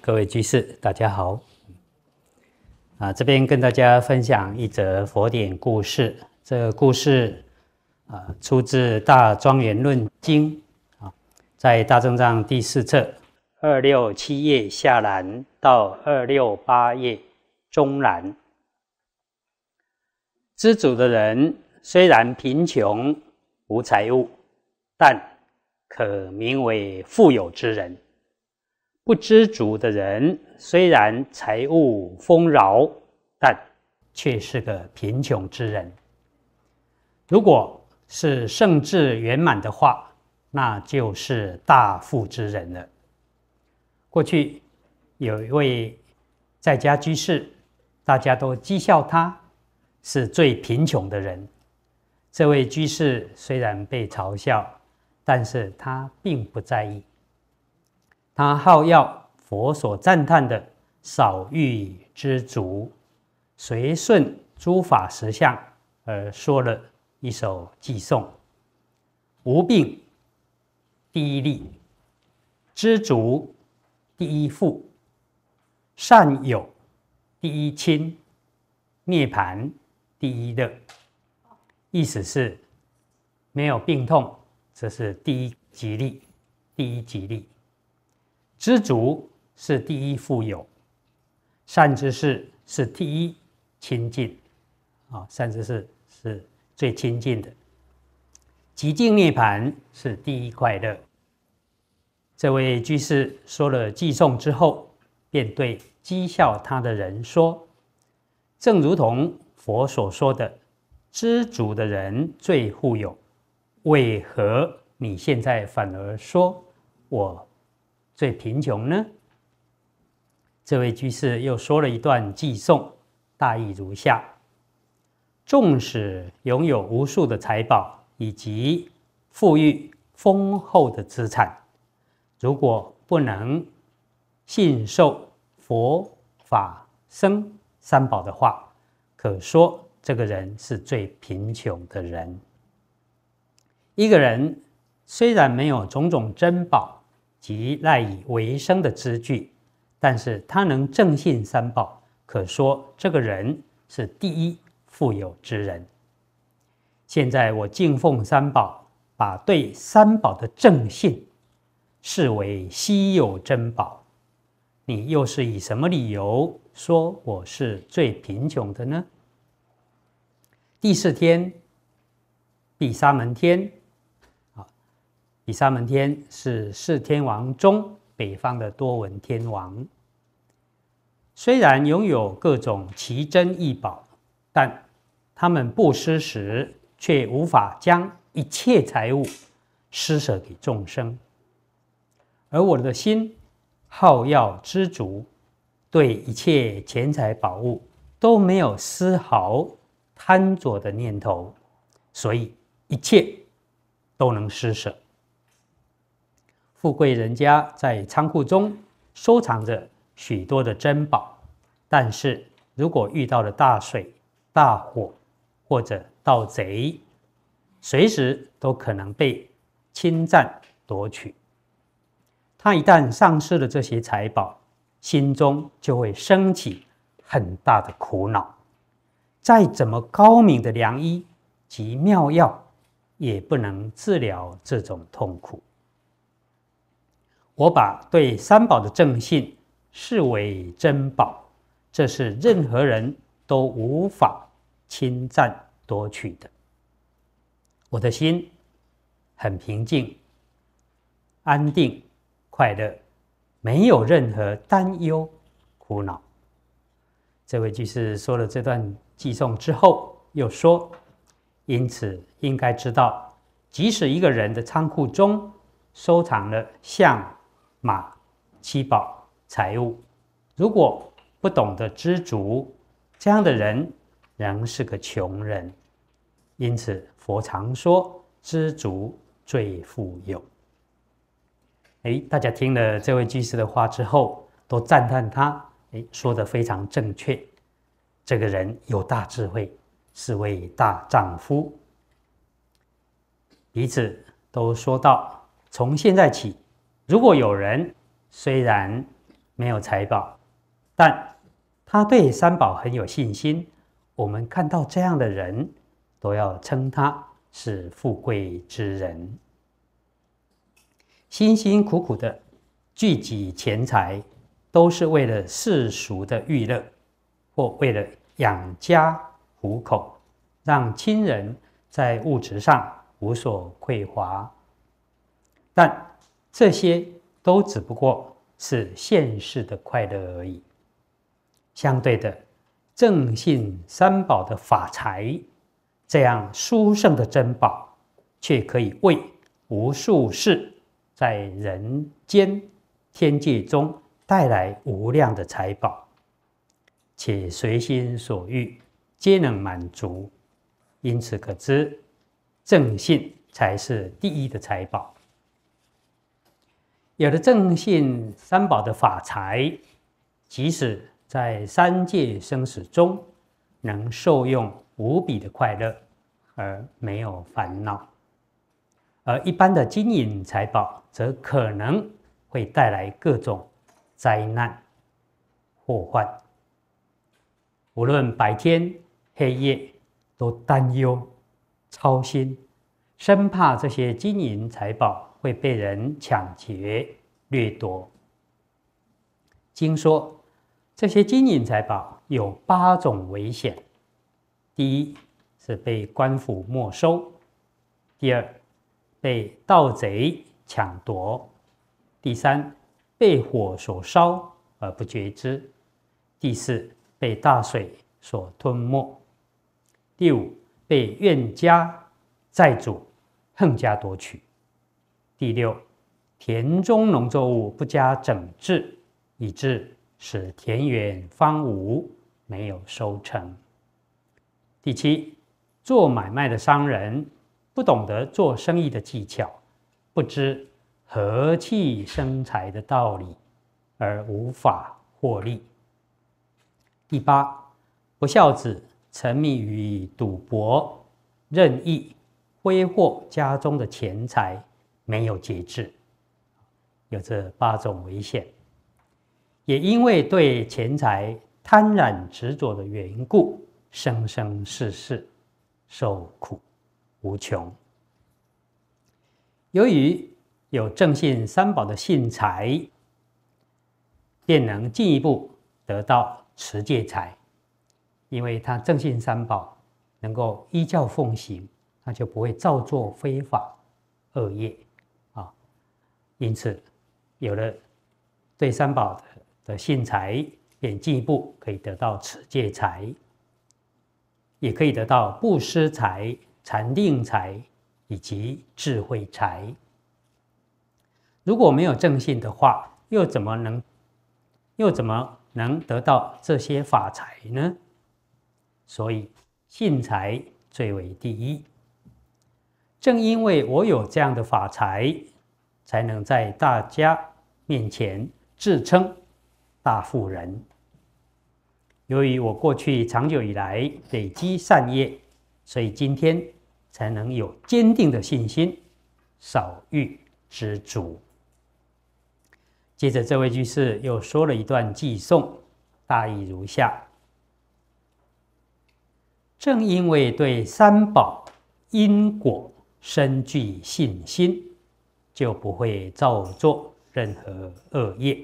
各位居士，大家好。啊，这边跟大家分享一则佛典故事。这个故事啊，出自《大庄严论经》啊，在《大正藏》第四册二六七页下栏到二六八页中栏。知足的人虽然贫穷无财物，但可名为富有之人。不知足的人，虽然财物丰饶，但却是个贫穷之人。如果是圣智圆满的话，那就是大富之人了。过去有一位在家居士，大家都讥笑他是最贫穷的人。这位居士虽然被嘲笑，但是他并不在意。他好要佛所赞叹的少欲知足，随顺诸法实相而说了一首偈颂：无病第一利，知足第一富，善友第一亲，涅盘第一乐。意思是，没有病痛，这是第一吉利，第一吉利。知足是第一富有，善知识是第一亲近，啊，善知识是最亲近的。极尽涅盘是第一快乐。这位居士说了寄颂之后，便对讥笑他的人说：“正如同佛所说的，知足的人最富有。为何你现在反而说我？”最贫穷呢？这位居士又说了一段寄颂，大意如下：纵使拥有无数的财宝以及富裕丰厚的资产，如果不能信受佛法僧三宝的话，可说这个人是最贫穷的人。一个人虽然没有种种珍宝，即赖以为生的资具，但是他能正信三宝，可说这个人是第一富有之人。现在我敬奉三宝，把对三宝的正信视为稀有珍宝。你又是以什么理由说我是最贫穷的呢？第四天，比沙门天。比沙门天是四天王中北方的多闻天王。虽然拥有各种奇珍异宝，但他们布施时却无法将一切财物施舍给众生。而我的心好要知足，对一切钱财宝物都没有丝毫贪着的念头，所以一切都能施舍。富贵人家在仓库中收藏着许多的珍宝，但是如果遇到了大水、大火或者盗贼，随时都可能被侵占夺取。他一旦丧失了这些财宝，心中就会升起很大的苦恼。再怎么高明的良医及妙药，也不能治疗这种痛苦。我把对三宝的正信视为珍宝，这是任何人都无法侵占夺取的。我的心很平静、安定、快乐，没有任何担忧、苦恼。这位居士说了这段记送之后，又说：“因此应该知道，即使一个人的仓库中收藏了像。”马、七宝、财物，如果不懂得知足，这样的人仍是个穷人。因此，佛常说知足最富有。哎，大家听了这位居士的话之后，都赞叹他，哎，说的非常正确。这个人有大智慧，是位大丈夫。彼此都说到，从现在起。如果有人虽然没有财宝，但他对三宝很有信心，我们看到这样的人都要称他是富贵之人。辛辛苦苦的聚集钱财，都是为了世俗的娱乐，或为了养家糊口，让亲人在物质上无所匮乏。这些都只不过是现世的快乐而已。相对的，正信三宝的法财，这样殊胜的珍宝，却可以为无数世在人间、天界中带来无量的财宝，且随心所欲，皆能满足。因此可知，正信才是第一的财宝。有了正信三宝的法财，即使在三界生死中，能受用无比的快乐，而没有烦恼；而一般的金银财宝，则可能会带来各种灾难祸患。无论白天黑夜，都担忧、操心，生怕这些金银财宝。会被人抢劫掠夺。经说，这些金银财宝有八种危险：第一，是被官府没收；第二，被盗贼抢夺；第三，被火所烧而不觉知；第四，被大水所吞没；第五，被怨家债主横加夺取。第六，田中农作物不加整治，以致使田园荒芜，没有收成。第七，做买卖的商人不懂得做生意的技巧，不知和气生财的道理，而无法获利。第八，不孝子沉迷于赌博，任意挥霍家中的钱财。没有节制，有这八种危险，也因为对钱财贪婪执着的缘故，生生世世受苦无穷。由于有正信三宝的信财，便能进一步得到持戒财，因为他正信三宝能够依教奉行，他就不会造作非法恶业。因此，有了对三宝的信财，便进一步可以得到持戒财，也可以得到布施财、禅定财以及智慧财。如果没有正信的话，又怎么能又怎么能得到这些法财呢？所以，信财最为第一。正因为我有这样的法财。才能在大家面前自称大富人。由于我过去长久以来累积善业，所以今天才能有坚定的信心，少欲知足。接着，这位居士又说了一段偈颂，大意如下：正因为对三宝、因果深具信心。就不会造作任何恶业，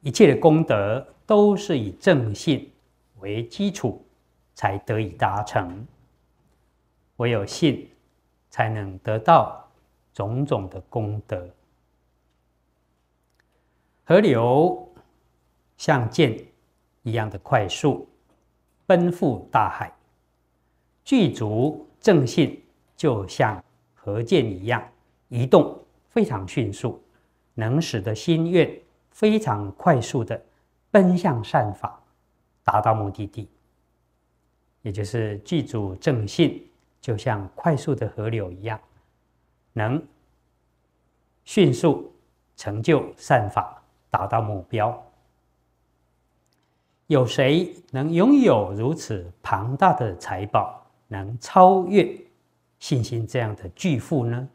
一切的功德都是以正信为基础，才得以达成。唯有信，才能得到种种的功德。河流像箭一样的快速奔赴大海，具足正信就像河箭一样。移动非常迅速，能使得心愿非常快速的奔向善法，达到目的地。也就是具足正信，就像快速的河流一样，能迅速成就善法，达到目标。有谁能拥有如此庞大的财宝，能超越信心这样的巨富呢？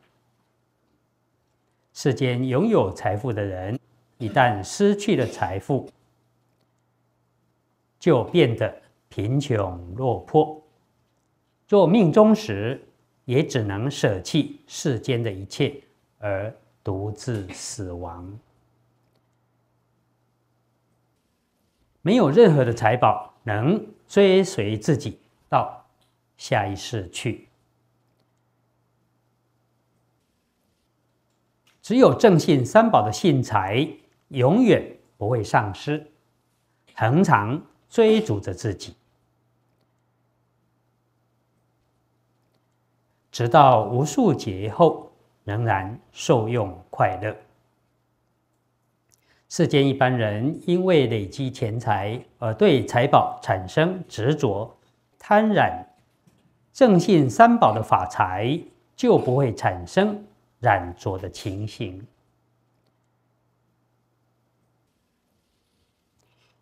世间拥有财富的人，一旦失去了财富，就变得贫穷落魄；做命中时，也只能舍弃世间的一切，而独自死亡。没有任何的财宝能追随自己到下一世去。只有正信三宝的信财，永远不会丧失，恒常追逐着自己，直到无数劫后仍然受用快乐。世间一般人因为累积钱财而对财宝产生执着、贪婪，正信三宝的法财就不会产生。染浊的情形，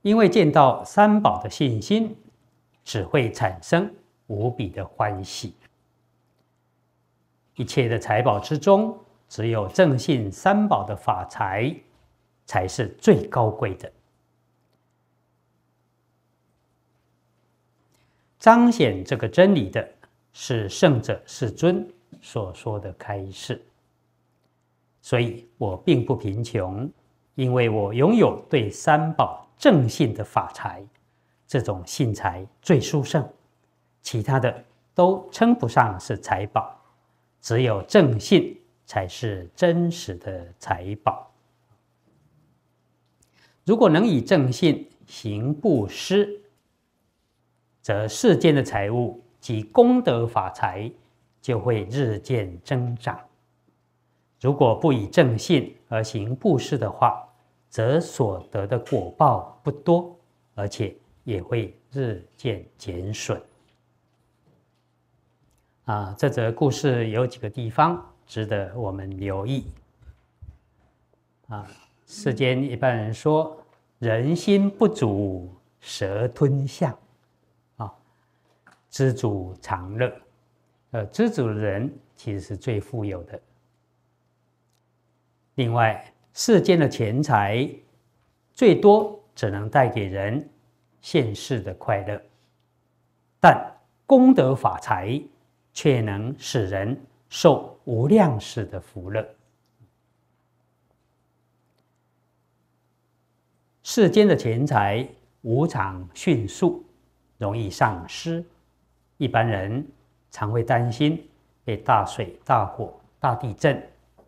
因为见到三宝的信心，只会产生无比的欢喜。一切的财宝之中，只有正信三宝的法财，才是最高贵的。彰显这个真理的是圣者世尊所说的开示。所以我并不贫穷，因为我拥有对三宝正信的法财。这种信财最殊胜，其他的都称不上是财宝，只有正信才是真实的财宝。如果能以正信行布施，则世间的财物及功德法财就会日渐增长。如果不以正信而行布施的话，则所得的果报不多，而且也会日渐减损。啊，这则故事有几个地方值得我们留意。啊，世间一般人说，人心不足蛇吞象，啊，知足常乐。呃，知足的人其实是最富有的。另外，世间的钱财最多只能带给人现世的快乐，但功德法财却能使人受无量世的福乐。世间的钱财无常迅速，容易丧失，一般人常会担心被大水、大火、大地震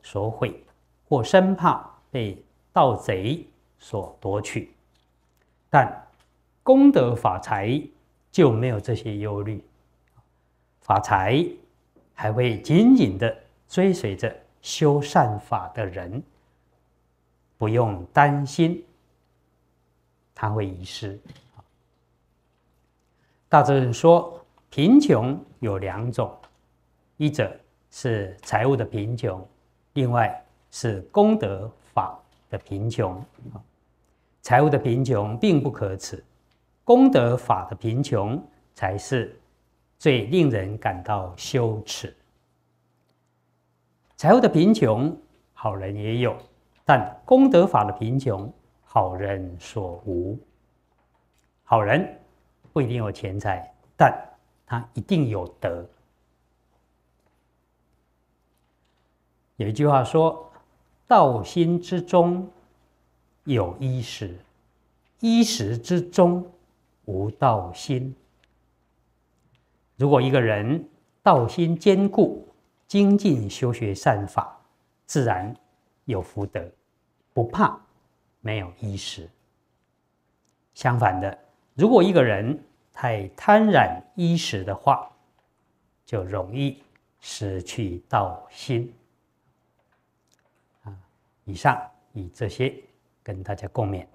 所毁。或生怕被盗贼所夺取，但功德法财就没有这些忧虑，法财还会紧紧的追随着修善法的人，不用担心它会遗失。大智人说，贫穷有两种，一者是财物的贫穷，另外。是功德法的贫穷，财务的贫穷并不可耻，功德法的贫穷才是最令人感到羞耻。财务的贫穷，好人也有，但功德法的贫穷，好人所无。好人不一定有钱财，但他一定有德。有一句话说。道心之中有衣食，衣食之中无道心。如果一个人道心坚固、精进修学善法，自然有福德，不怕没有衣食。相反的，如果一个人太贪婪衣食的话，就容易失去道心。以上以这些跟大家共勉。